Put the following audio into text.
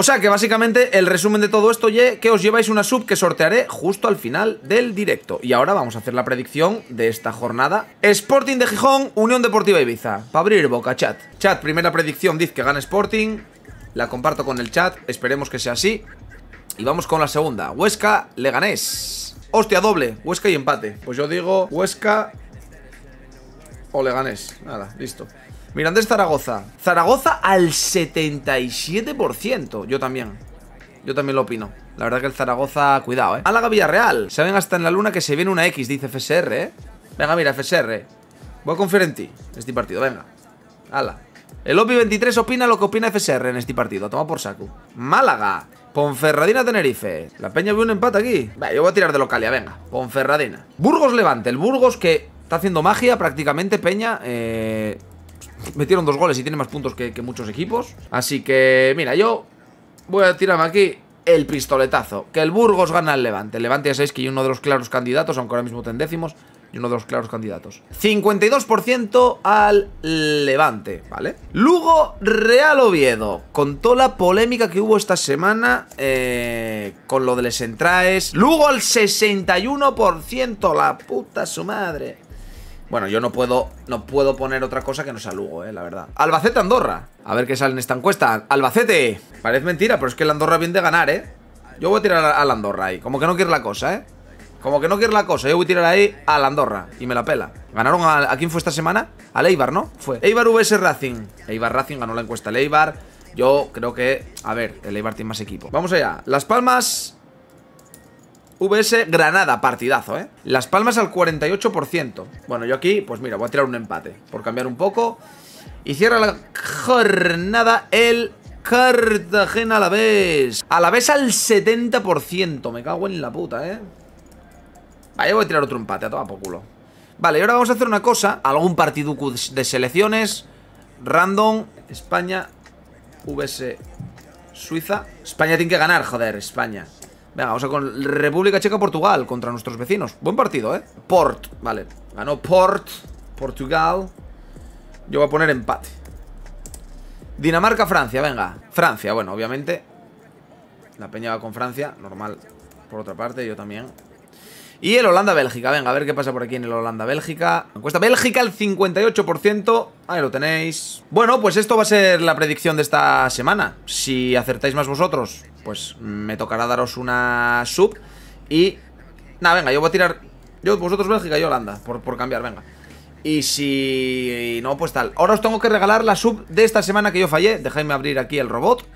O sea que básicamente el resumen de todo esto es que os lleváis una sub que sortearé justo al final del directo. Y ahora vamos a hacer la predicción de esta jornada. Sporting de Gijón, Unión Deportiva Ibiza. Para abrir boca, chat. Chat, primera predicción, dice que gana Sporting. La comparto con el chat, esperemos que sea así. Y vamos con la segunda. Huesca, Leganés. Hostia, doble. Huesca y empate. Pues yo digo Huesca o Leganés. Nada, listo. Mirandés Zaragoza. Zaragoza al 77%. Yo también. Yo también lo opino. La verdad que el Zaragoza, cuidado, ¿eh? Álaga Villarreal. Saben hasta en la luna que se viene una X, dice FSR, ¿eh? Venga, mira, FSR. Voy a confiar en ti, este partido, venga. Ala. El OPI 23 opina lo que opina FSR en este partido. Toma por saco. Málaga. Ponferradina Tenerife. La Peña ve un empate aquí. Vale, yo voy a tirar de localia, venga. Ponferradina. Burgos Levante. El Burgos que está haciendo magia prácticamente, Peña. Eh, metieron dos goles y tiene más puntos que, muchos equipos. Así que, mira, yo voy a tirarme aquí el pistoletazo. Que el Burgos gana al Levante. Levante ya sabéis que uno de los claros candidatos, aunque ahora mismo ten décimos. Y uno de los claros candidatos. 52% al Levante, ¿vale? Lugo Real Oviedo. Con toda la polémica que hubo esta semana eh, con lo de Les Entraes. Lugo el 61%, la puta su madre. Bueno, yo no puedo, no puedo poner otra cosa que no sea Lugo, eh, la verdad. Albacete Andorra. A ver qué sale en esta encuesta. ¡Albacete! Parece mentira, pero es que el Andorra viene de ganar, eh. Yo voy a tirar al Andorra ahí. Como que no quiere la cosa, eh. Como que no quiere la cosa, yo voy a tirar ahí a Andorra y me la pela. ¿Ganaron a, quién fue esta semana? Al Eibar, ¿no? Fue. Eibar vs Racing. Eibar Racing ganó la encuesta El Eibar. Yo creo que, a ver, el Eibar tiene más equipo. Vamos allá. Las Palmas VS Granada, partidazo, ¿eh? Las Palmas al 48%. Bueno, yo aquí, pues mira, voy a tirar un empate por cambiar un poco. Y cierra la jornada el Cartagena a la vez. A la vez al 70%. Me cago en la puta, ¿eh? Vale, voy a tirar otro empate, a tomar por culo. Vale, y ahora vamos a hacer una cosa. Algún partido de selecciones. Random. España. VS. Suiza. España tiene que ganar, joder, España. Venga, vamos a con República Checa-Portugal contra nuestros vecinos. Buen partido, ¿eh? Port, vale. Ganó Port, Portugal. Yo voy a poner empate. Dinamarca-Francia, venga. Francia, bueno, obviamente. La peña va con Francia, normal. Por otra parte, yo también. Y el Holanda-Bélgica, venga, a ver qué pasa por aquí en el Holanda-Bélgica. Encuesta Bélgica el 58%, ahí lo tenéis. Bueno, pues esto va a ser la predicción de esta semana. Si acertáis más vosotros, pues me tocará daros una sub. Y... Nada, venga, yo voy a tirar... Yo, vosotros Bélgica y Holanda, por, por cambiar, venga. Y si no, pues tal. Ahora os tengo que regalar la sub de esta semana que yo fallé. Dejadme abrir aquí el robot.